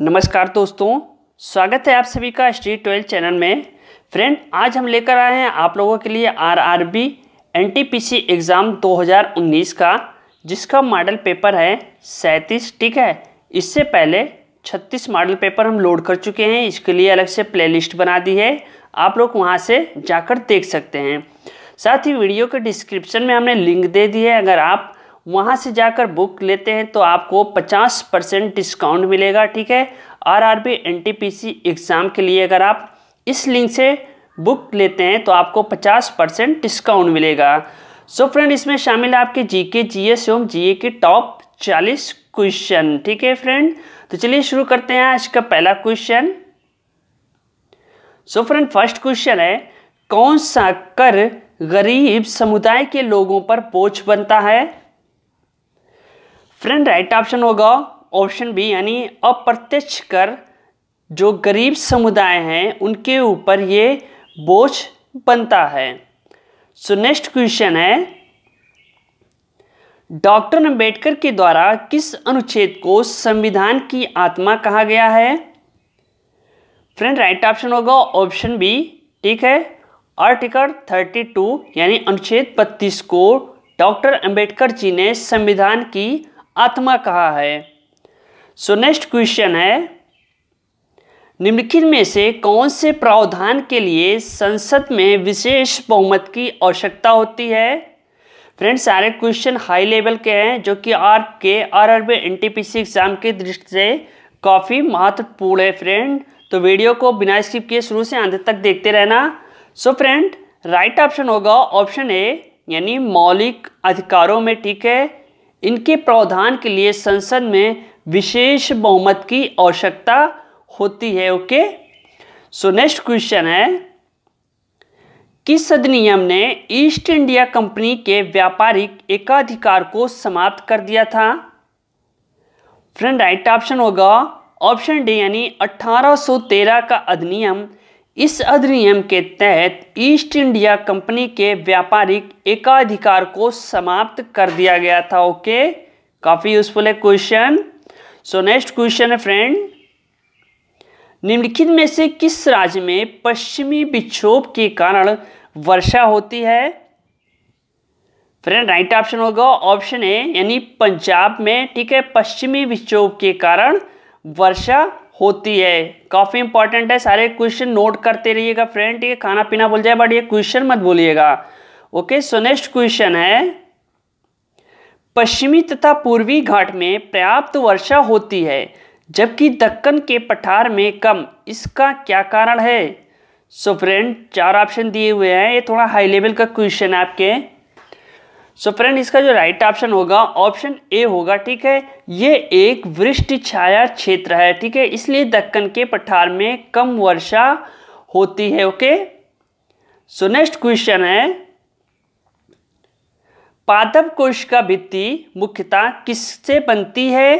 नमस्कार दोस्तों स्वागत है आप सभी का स्ट्रीट ट्वेल्व चैनल में फ्रेंड आज हम लेकर आए हैं आप लोगों के लिए आरआरबी एनटीपीसी एग्ज़ाम 2019 का जिसका मॉडल पेपर है सैंतीस ठीक है इससे पहले 36 मॉडल पेपर हम लोड कर चुके हैं इसके लिए अलग से प्लेलिस्ट बना दी है आप लोग वहाँ से जाकर देख सकते हैं साथ ही वीडियो के डिस्क्रिप्शन में हमने लिंक दे दी है अगर आप वहाँ से जाकर बुक लेते हैं तो आपको 50 परसेंट डिस्काउंट मिलेगा ठीक है R R B N T P C exam के लिए अगर आप इस लिंक से बुक लेते हैं तो आपको 50 परसेंट डिस्काउंट मिलेगा सो so फ्रेंड इसमें शामिल है आपके जी के जी एस एवं जी के टॉप 40 क्वेश्चन ठीक है फ्रेंड तो चलिए शुरू करते हैं आज का पहला question so friend first question है कौन सा कर गरीब समुदाय के लोगों पर बोझ बनता है फ्रेंड राइट ऑप्शन होगा ऑप्शन बी यानी अप्रत्यक्ष कर जो गरीब समुदाय हैं उनके ऊपर ये बोझ बनता है सो नेक्स्ट क्वेश्चन है डॉक्टर अंबेडकर के द्वारा किस अनुच्छेद को संविधान की आत्मा कहा गया है फ्रेंड राइट ऑप्शन होगा ऑप्शन बी ठीक है आर्टिकल 32 यानी अनुच्छेद 32 को डॉक्टर अंबेडकर जी ने संविधान की आत्मा कहा है सो नेक्स्ट क्वेश्चन है निम्नलिखित में से कौन से प्रावधान के लिए संसद में विशेष बहुमत की आवश्यकता होती है फ्रेंड्स सारे क्वेश्चन हाई लेवल के हैं जो कि आपके R R B N T P C exam की दृष्टि से काफ़ी महत्वपूर्ण है फ्रेंड तो वीडियो को बिना स्किप किए शुरू से अंत तक देखते रहना सो फ्रेंड राइट ऑप्शन होगा ऑप्शन ए यानी मौलिक अधिकारों में ठीक है इनके प्रावधान के लिए संसद में विशेष बहुमत की आवश्यकता होती है ओके सो नेक्स्ट क्वेश्चन है किस अधिनियम ने ईस्ट इंडिया कंपनी के व्यापारिक एकाधिकार को समाप्त कर दिया था फ्रेंड राइट ऑप्शन होगा ऑप्शन डी यानी 1813 का अधिनियम इस अधिनियम के तहत ईस्ट इंडिया कंपनी के व्यापारिक एकाधिकार को समाप्त कर दिया गया था ओके काफ़ी यूजफुल है क्वेश्चन सो नेक्स्ट क्वेश्चन है फ्रेंड निम्नलिखित में से किस राज्य में पश्चिमी विक्षोभ के कारण वर्षा होती है फ्रेंड राइट ऑप्शन होगा ऑप्शन ए यानी पंजाब में ठीक है पश्चिमी विक्षोभ के कारण वर्षा होती है काफ़ी इंपॉर्टेंट है सारे क्वेश्चन नोट करते रहिएगा फ्रेंड ये खाना पीना भूल जाए बट ये क्वेश्चन मत भूलिएगा ओके सो नेक्स्ट क्वेश्चन है पश्चिमी तथा पूर्वी घाट में पर्याप्त वर्षा होती है जबकि दक्कन के पठार में कम इसका क्या कारण है सो so फ्रेंड चार ऑप्शन दिए हुए हैं ये थोड़ा हाई लेवल का क्वेश्चन है आपके सो फ्रेंड इसका जो राइट ऑप्शन होगा ऑप्शन ए होगा ठीक है ये एक वृष्ट छाया क्षेत्र है ठीक है इसलिए दक्कन के पठार में कम वर्षा होती है ओके सो नेक्स्ट क्वेश्चन है पादप कोश का भित्ति मुख्यतः किससे बनती है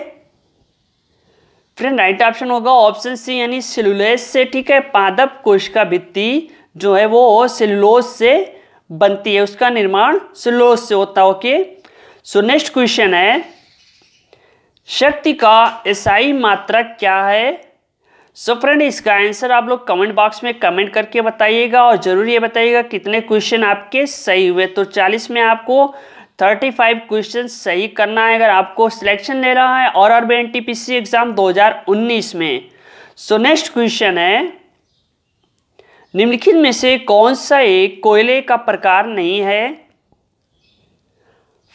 फ्रेंड राइट ऑप्शन होगा ऑप्शन सी यानी सेलुलेस से ठीक है पादप कोश का भित्ति जो है वो सेलुलोस से बनती है उसका निर्माण स्लो से होता है ओके सो नेक्स्ट क्वेश्चन है शक्ति का ईसाई मात्रक क्या है सो so फ्रेंड इसका आंसर आप लोग कमेंट बॉक्स में कमेंट करके बताइएगा और ज़रूर ये बताइएगा कितने क्वेश्चन आपके सही हुए तो 40 में आपको 35 क्वेश्चन सही करना है अगर आपको सिलेक्शन ले रहा है और आर बी एग्ज़ाम 2019 में सो नेक्स्ट क्वेश्चन है निम्नलिखित में से कौन सा एक कोयले का प्रकार नहीं है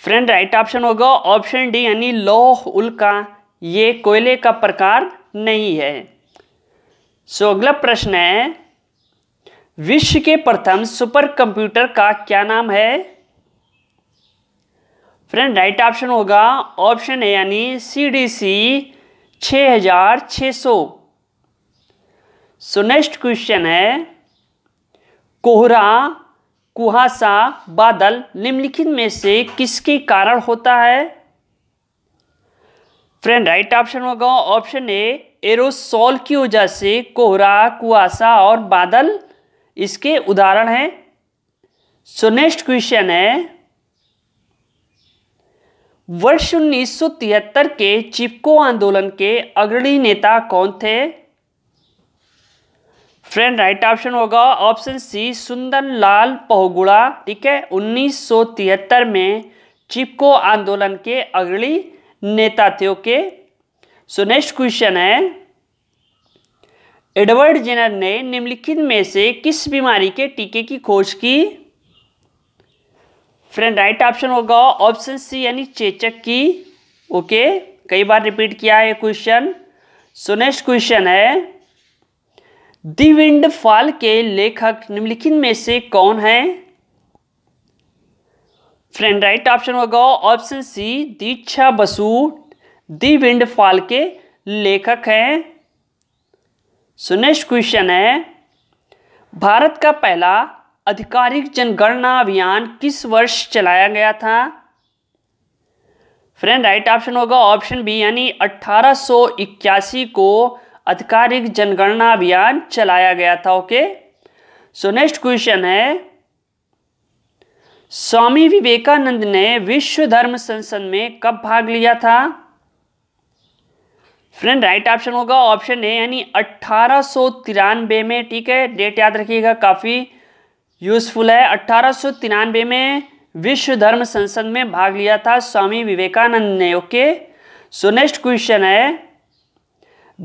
फ्रेंड राइट ऑप्शन होगा ऑप्शन डी यानी लौह उल्का ये कोयले का प्रकार नहीं है सो अगला प्रश्न है विश्व के प्रथम सुपर कंप्यूटर का क्या नाम है फ्रेंड राइट ऑप्शन होगा ऑप्शन ए यानी सी डी सी छ हजार छ सौ सो नेक्स्ट क्वेश्चन है कोहरा कुहासा बादल निम्नलिखित में से किसके कारण होता है फ्रेंड राइट ऑप्शन होगा ऑप्शन ए एरोसोल की वजह से कोहरा कुहासा और बादल इसके उदाहरण हैं सो नेक्स्ट क्वेश्चन है वर्ष 1973 के चिपको आंदोलन के अग्रणी नेता कौन थे फ्रेंड राइट ऑप्शन होगा ऑप्शन सी सुंदरलाल पहुगुड़ा ठीक है 1973 में चिपको आंदोलन के अग्रणी नेता थे ओके सो नेक्स्ट क्वेश्चन है एडवर्ड जेनर ने निम्नलिखित में से किस बीमारी के टीके की खोज की फ्रेंड राइट ऑप्शन होगा ऑप्शन सी यानी चेचक की ओके कई बार रिपीट किया है क्वेश्चन सो नेक्स्ट क्वेश्चन है दिविंड फॉल के लेखक निम्नलिखित में से कौन है फ्रेंड राइट ऑप्शन होगा option C Diksha Basu the windfall के लेखक हैं सुनेश क्वेश्चन है भारत का पहला आधिकारिक जनगणना अभियान किस वर्ष चलाया गया था फ्रेंड राइट ऑप्शन होगा ऑप्शन बी यानी 1881 को आधिकारिक जनगणना अभियान चलाया गया था ओके सो नेक्स्ट क्वेश्चन है स्वामी विवेकानंद ने विश्व धर्म संसद में कब भाग लिया था फ्रेंड राइट ऑप्शन होगा ऑप्शन ए यानी अट्ठारह में ठीक है डेट याद रखिएगा काफ़ी यूजफुल है अट्ठारह में विश्व धर्म संसद में भाग लिया था स्वामी विवेकानंद ने ओके सो नेक्स्ट क्वेश्चन है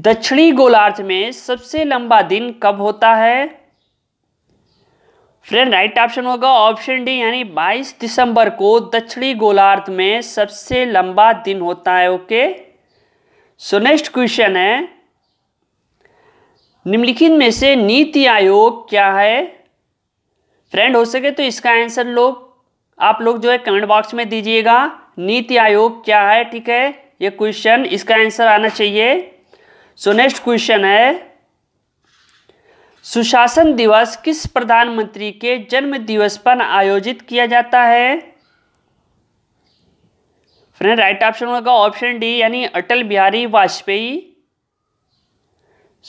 दक्षिणी गोलार्ध में सबसे लंबा दिन कब होता है फ्रेंड राइट ऑप्शन होगा ऑप्शन डी यानी 22 दिसंबर को दक्षिणी गोलार्ध में सबसे लंबा दिन होता है ओके सो नेक्स्ट क्वेश्चन है निम्नलिखित में से नीति आयोग क्या है फ्रेंड हो सके तो इसका आंसर लोग आप लोग जो है कमेंट बॉक्स में दीजिएगा नीति आयोग क्या है ठीक है ये क्वेश्चन इसका आंसर आना चाहिए सो नेक्स्ट क्वेश्चन है सुशासन दिवस किस प्रधानमंत्री के जन्म दिवस पर आयोजित किया जाता है फ्रेंड राइट ऑप्शन होगा ऑप्शन डी यानी Atal Bihari Vajpayee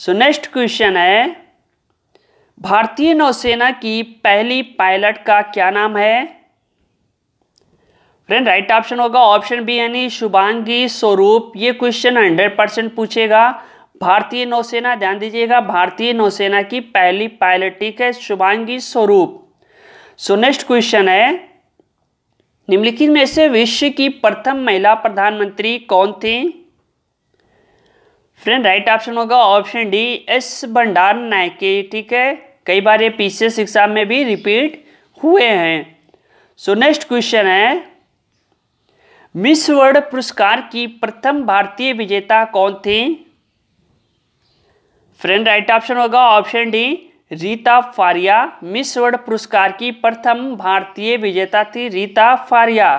so next question है भारतीय नौसेना की पहली पायलट का क्या नाम है फ्रेंड राइट ऑप्शन होगा ऑप्शन बी यानी शुभांगी स्वरूप ये क्वेश्चन हंड्रेड परसेंट पूछेगा भारतीय नौसेना ध्यान दीजिएगा भारतीय नौसेना की पहली पायलट ठीक है शुभांगी स्वरूप सो नेक्स्ट क्वेश्चन है निम्नलिखित में से विश्व की प्रथम महिला प्रधानमंत्री कौन थी फ्रेंड राइट ऑप्शन होगा option D S Bandaranaike ठीक है कई बार ये पीसीएस एग्जाम में भी रिपीट हुए हैं सो नेक्स्ट क्वेश्चन है मिस वर्ल्ड पुरस्कार की प्रथम भारतीय विजेता कौन थी फ्रेंड राइट ऑप्शन होगा option D Reita Faria Miss World पुरस्कार की प्रथम भारतीय विजेता थी Reita Faria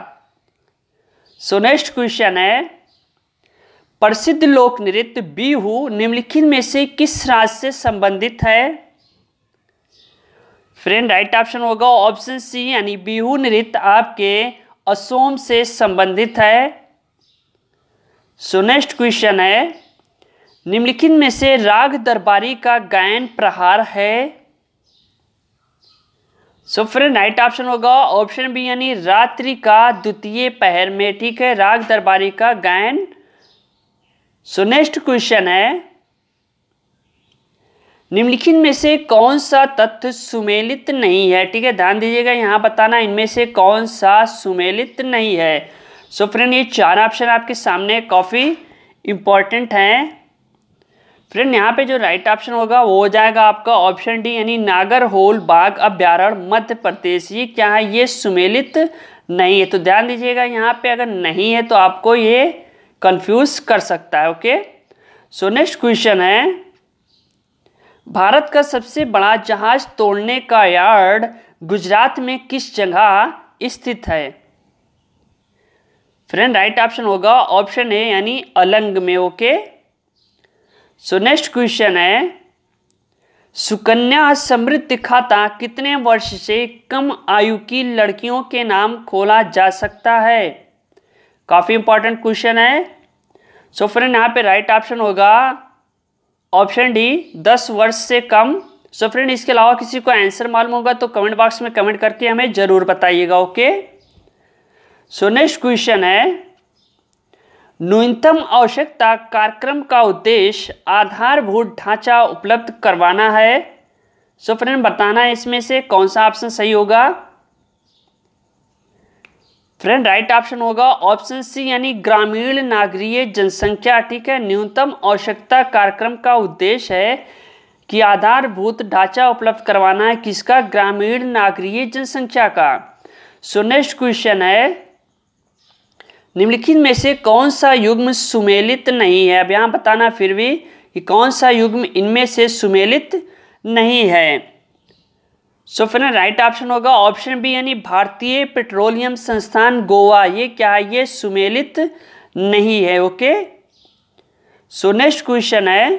so next question है प्रसिद्ध लोक नृत्य बीहू निम्नलिखित में से किस राज्य से संबंधित है फ्रेंड राइट ऑप्शन होगा ऑप्शन सी यानी बिहू नृत्य आपके असोम से संबंधित है सो नेक्स्ट क्वेश्चन है निम्नलिखित में से राग दरबारी का गायन प्रहार है सो फ्रेंड राइट ऑप्शन होगा ऑप्शन बी यानी रात्रि का द्वितीय पहर में ठीक है राग दरबारी का गायन सो नेक्स्ट क्वेश्चन है निम्नलिखित में से कौन सा तथ्य सुमेलित नहीं है ठीक है ध्यान दीजिएगा यहां बताना इनमें से कौन सा सुमेलित नहीं है सो so फ्रेंड ये चार ऑप्शन आपके सामने काफ़ी इंपॉर्टेंट हैं फ्रेंड यहाँ पे जो राइट ऑप्शन होगा वो हो जाएगा आपका ऑप्शन डी यानी नागर होल बाघ अभ्यारण मध्य प्रदेश ये क्या है ये सुमेलित नहीं है तो ध्यान दीजिएगा यहाँ पे अगर नहीं है तो आपको ये कंफ्यूज कर सकता है ओके सो नेक्स्ट क्वेश्चन है भारत का सबसे बड़ा जहाज तोड़ने का यार्ड गुजरात में किस जगह स्थित है फ्रेंड राइट ऑप्शन होगा ऑप्शन ए यानी अलंग में okay okay? So next question है सुकन्या समृद्धि खाता कितने वर्ष से कम आयु की लड़कियों के नाम खोला जा सकता है काफ़ी इंपॉर्टेंट क्वेश्चन है सो फ्रेंड यहाँ पे राइट ऑप्शन होगा ऑप्शन डी दस वर्ष से कम सो so फ्रेंड इसके अलावा किसी को आंसर मालूम होगा तो कमेंट बॉक्स में कमेंट करके हमें ज़रूर बताइएगा ओके सो नेक्स्ट क्वेश्चन है न्यूनतम आवश्यकता कार्यक्रम का उद्देश्य आधारभूत ढांचा उपलब्ध करवाना है सो फ्रेंड बताना है इसमें से कौन सा ऑप्शन सही होगा फ्रेंड राइट ऑप्शन होगा ऑप्शन सी यानी ग्रामीण नागरीय जनसंख्या ठीक है न्यूनतम आवश्यकता कार्यक्रम का उद्देश्य है कि आधारभूत ढांचा उपलब्ध करवाना है किसका ग्रामीण नागरीय जनसंख्या का सो नेक्स्ट क्वेश्चन है निम्नलिखित में से कौन सा युग्म सुमेलित नहीं है अब यहाँ बताना फिर भी कि कौन सा युग्म इनमें से सुमेलित नहीं है सो फिर राइट ऑप्शन होगा ऑप्शन बी यानी भारतीय पेट्रोलियम संस्थान गोवा ये क्या है ये सुमेलित नहीं है ओके सो नेक्स्ट क्वेश्चन है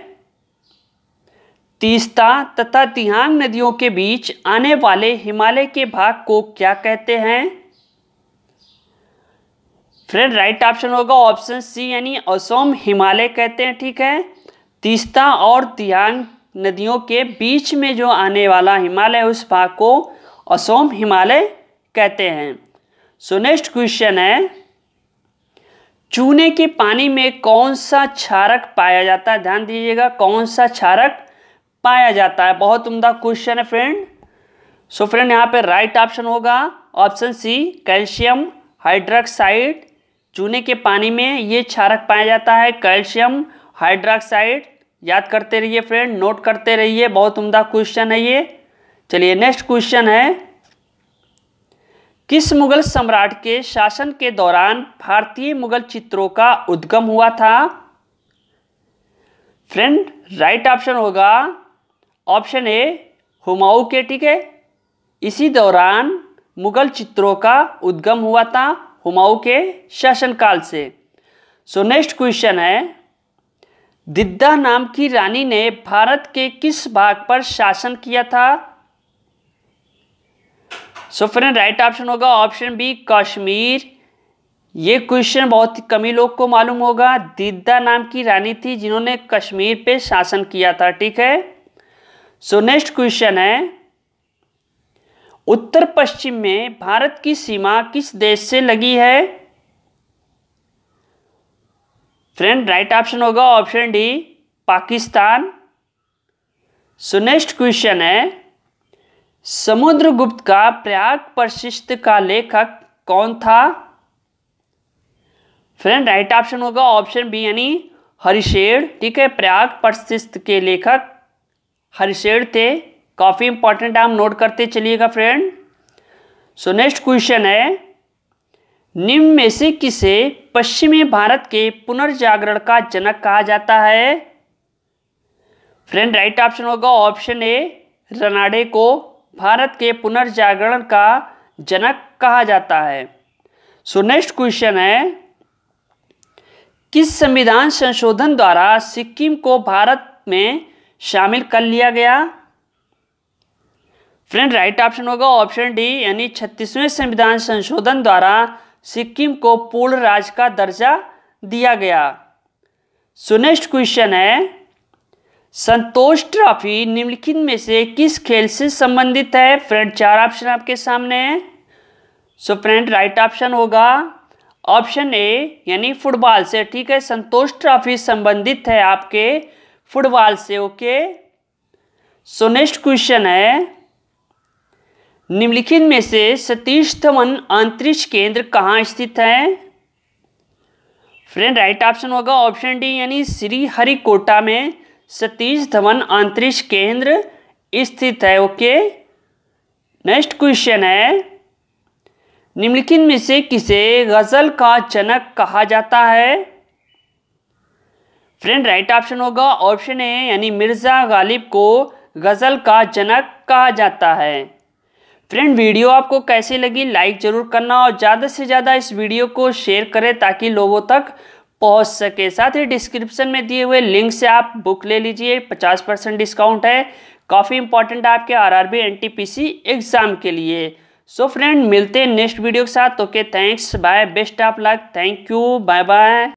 तीस्ता तथा तिहांग नदियों के बीच आने वाले हिमालय के भाग को क्या कहते हैं फ्रेंड राइट ऑप्शन होगा ऑप्शन सी यानी असोम हिमालय कहते हैं ठीक है तीस्ता और तिहान नदियों के बीच में जो आने वाला हिमालय उस भाग को असोम हिमालय कहते हैं सो नेक्स्ट क्वेश्चन है चूने के पानी में कौन सा क्षारक पाया जाता है ध्यान दीजिएगा कौन सा क्षारक पाया जाता है बहुत उम्दा क्वेश्चन है फ्रेंड सो फ्रेंड यहाँ पे राइट ऑप्शन होगा ऑप्शन सी कैल्शियम हाइड्रोक्साइड चूने के पानी में ये क्षारक पाया जाता है कैल्शियम हाइड्रोक्साइड याद करते रहिए फ्रेंड नोट करते रहिए बहुत उम्दा क्वेश्चन है ये चलिए नेक्स्ट क्वेश्चन है किस मुगल सम्राट के शासन के दौरान भारतीय मुगल चित्रों का उद्गम हुआ था फ्रेंड राइट ऑप्शन होगा ऑप्शन ए हुमाऊ के ठीक है इसी दौरान मुगल चित्रों का उद्गम हुआ था हुमाऊ के शासनकाल से सो नेक्स्ट क्वेश्चन है दिद्दा नाम की रानी ने भारत के किस भाग पर शासन किया था सो फ्रेंड राइट ऑप्शन होगा ऑप्शन बी कश्मीर ये क्वेश्चन बहुत ही कमी लोग को मालूम होगा दिद्दा नाम की रानी थी जिन्होंने कश्मीर पे शासन किया था ठीक है सो नेक्स्ट क्वेश्चन है उत्तर पश्चिम में भारत की सीमा किस देश से लगी है फ्रेंड राइट ऑप्शन होगा option D Pakistan so next question है समुद्रगुप्त का प्रयाग परिशिष्ट का लेखक कौन था फ्रेंड राइट ऑप्शन होगा ऑप्शन बी यानी हरिशेड़ ठीक है प्रयाग परिशिष्ट के लेखक हरिशेड़ थे काफ़ी इंपॉर्टेंट आप नोट करते चलिएगा फ्रेंड सो नेक्स्ट क्वेश्चन है निम्न में से किसे पश्चिमी भारत के पुनर्जागरण का जनक कहा जाता है फ्रेंड राइट ऑप्शन होगा ऑप्शन ए रनाडे को भारत के पुनर्जागरण का जनक कहा जाता है सो नेक्स्ट क्वेश्चन है किस संविधान संशोधन द्वारा सिक्किम को भारत में शामिल कर लिया गया फ्रेंड राइट ऑप्शन होगा ऑप्शन डी यानी छत्तीसवें संविधान संशोधन द्वारा सिक्किम को पूर्ण राज्य का दर्जा दिया गया सो नेक्स्ट क्वेश्चन है संतोष ट्रॉफी निम्नलिखित में से किस खेल से संबंधित है फ्रेंड चार ऑप्शन आपके सामने है सो फ्रेंड राइट ऑप्शन होगा ऑप्शन ए यानी फुटबॉल से ठीक है संतोष ट्रॉफी संबंधित है आपके फुटबॉल से ओके सो नेक्स्ट क्वेश्चन है निम्नलिखित में से सतीश धवन अंतरिक्ष केंद्र कहाँ स्थित है फ्रेंड राइट ऑप्शन होगा ऑप्शन डी यानी श्री हरिकोटा में सतीश धवन अंतरिक्ष केंद्र स्थित है ओके नेक्स्ट क्वेश्चन है निम्नलिखित में से किसे गज़ल का जनक कहा जाता है फ्रेंड राइट ऑप्शन होगा ऑप्शन ए यानी मिर्ज़ा गालिब को गज़ल का जनक कहा जाता है फ्रेंड वीडियो आपको कैसी लगी लाइक जरूर करना और ज़्यादा से ज़्यादा इस वीडियो को शेयर करें ताकि लोगों तक पहुंच सके साथ ही डिस्क्रिप्शन में दिए हुए लिंक से आप बुक ले लीजिए 50 परसेंट डिस्काउंट है काफ़ी इंपॉर्टेंट है आपके आर आरआरबी एनटीपीसी एग्ज़ाम के लिए सो so फ्रेंड मिलते हैं नेक्स्ट वीडियो के साथ okay thanks bye best of luck thank you bye bye